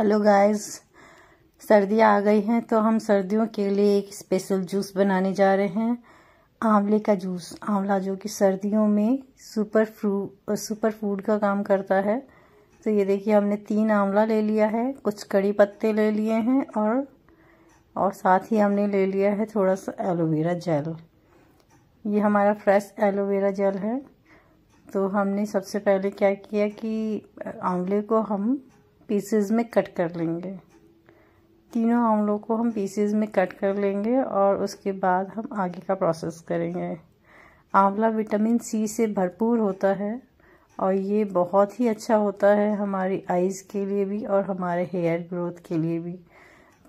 hello guys सर्दियाँ आ गई हैं तो हम सर्दियों के लिए एक स्पेशल जूस बनाने जा रहे हैं आंवले का जूस आंवला जो कि सर्दियों में सुपर फ्रू सुपर फूड का काम करता है तो ये देखिए हमने तीन आंवला ले लिया है कुछ कड़ी पत्ते ले लिए हैं और और साथ ही हमने ले लिया है थोड़ा सा एलोवेरा जेल ये हमारा फ्रेश एलोवेरा जेल है तो हमने सबसे पहले क्या किया कि आंवले को हम पीसेज में कट कर लेंगे तीनों आंवलों को हम पीसेज में कट कर लेंगे और उसके बाद हम आगे का प्रोसेस करेंगे आंवला विटामिन सी से भरपूर होता है और ये बहुत ही अच्छा होता है हमारी आइज़ के लिए भी और हमारे हेयर ग्रोथ के लिए भी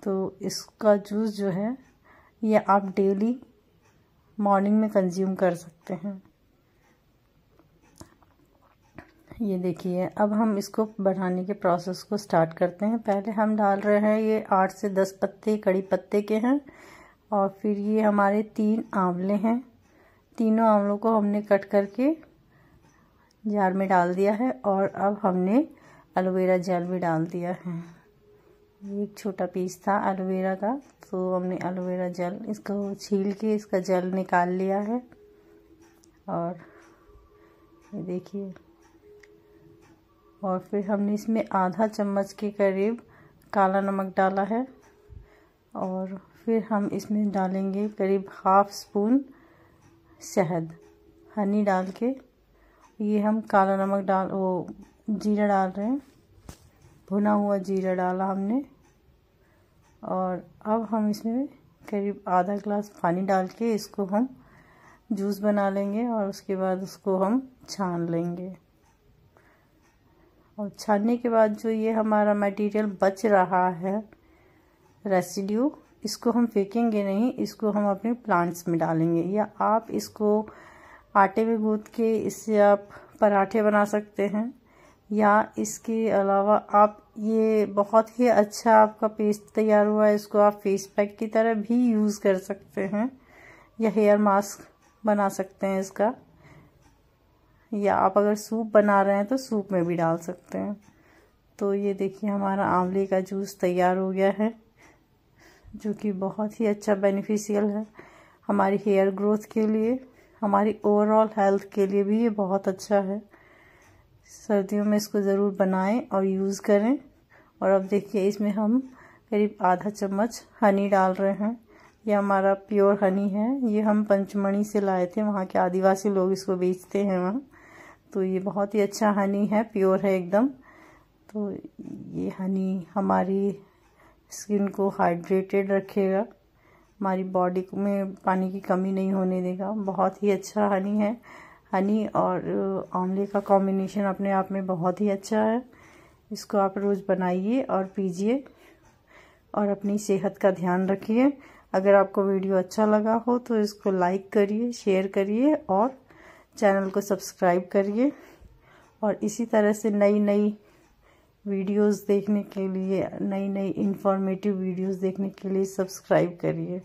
तो इसका जूस जो है ये आप डेली मॉर्निंग में कंज्यूम कर सकते हैं ये देखिए अब हम इसको बनाने के प्रोसेस को स्टार्ट करते हैं पहले हम डाल रहे हैं ये आठ से दस पत्ते कड़ी पत्ते के हैं और फिर ये हमारे तीन आंवले हैं तीनों आंवलों को हमने कट करके जार में डाल दिया है और अब हमने एलोवेरा जेल भी डाल दिया है ये एक छोटा पीस था एलोवेरा का तो हमने एलोवेरा जेल इसको छील के इसका जेल निकाल लिया है और ये देखिए और फिर हमने इसमें आधा चम्मच के करीब काला नमक डाला है और फिर हम इसमें डालेंगे करीब हाफ स्पून शहद हनी डाल के ये हम काला नमक डाल वो जीरा डाल रहे हैं भुना हुआ जीरा डाला हमने और अब हम इसमें करीब आधा ग्लास पानी डाल के इसको हम जूस बना लेंगे और उसके बाद उसको हम छान लेंगे और छानने के बाद जो ये हमारा मटेरियल बच रहा है रेसिड्यू इसको हम फेंकेंगे नहीं इसको हम अपने प्लांट्स में डालेंगे या आप इसको आटे में गूंद के इससे आप पराठे बना सकते हैं या इसके अलावा आप ये बहुत ही अच्छा आपका पेस्ट तैयार हुआ है इसको आप फेस पैक की तरह भी यूज़ कर सकते हैं या हेयर मास्क बना सकते हैं इसका या आप अगर सूप बना रहे हैं तो सूप में भी डाल सकते हैं तो ये देखिए हमारा आंवले का जूस तैयार हो गया है जो कि बहुत ही अच्छा बेनिफिशियल है हमारी हेयर ग्रोथ के लिए हमारी ओवरऑल हेल्थ के लिए भी ये बहुत अच्छा है सर्दियों में इसको ज़रूर बनाएं और यूज़ करें और अब देखिए इसमें हम करीब आधा चम्मच हनी डाल रहे हैं ये हमारा प्योर हनी है ये हम पंचमणि से लाए थे वहाँ के आदिवासी लोग इसको बेचते हैं वहाँ तो ये बहुत ही अच्छा हनी है प्योर है एकदम तो ये हनी हमारी स्किन को हाइड्रेटेड रखेगा हमारी बॉडी में पानी की कमी नहीं होने देगा बहुत ही अच्छा हनी है हनी और आंवले uh, का कॉम्बिनेशन अपने आप में बहुत ही अच्छा है इसको आप रोज़ बनाइए और पीजिए और अपनी सेहत का ध्यान रखिए अगर आपको वीडियो अच्छा लगा हो तो इसको लाइक करिए शेयर करिए और चैनल को सब्सक्राइब करिए और इसी तरह से नई नई वीडियोस देखने के लिए नई नई इन्फॉर्मेटिव वीडियोस देखने के लिए सब्सक्राइब करिए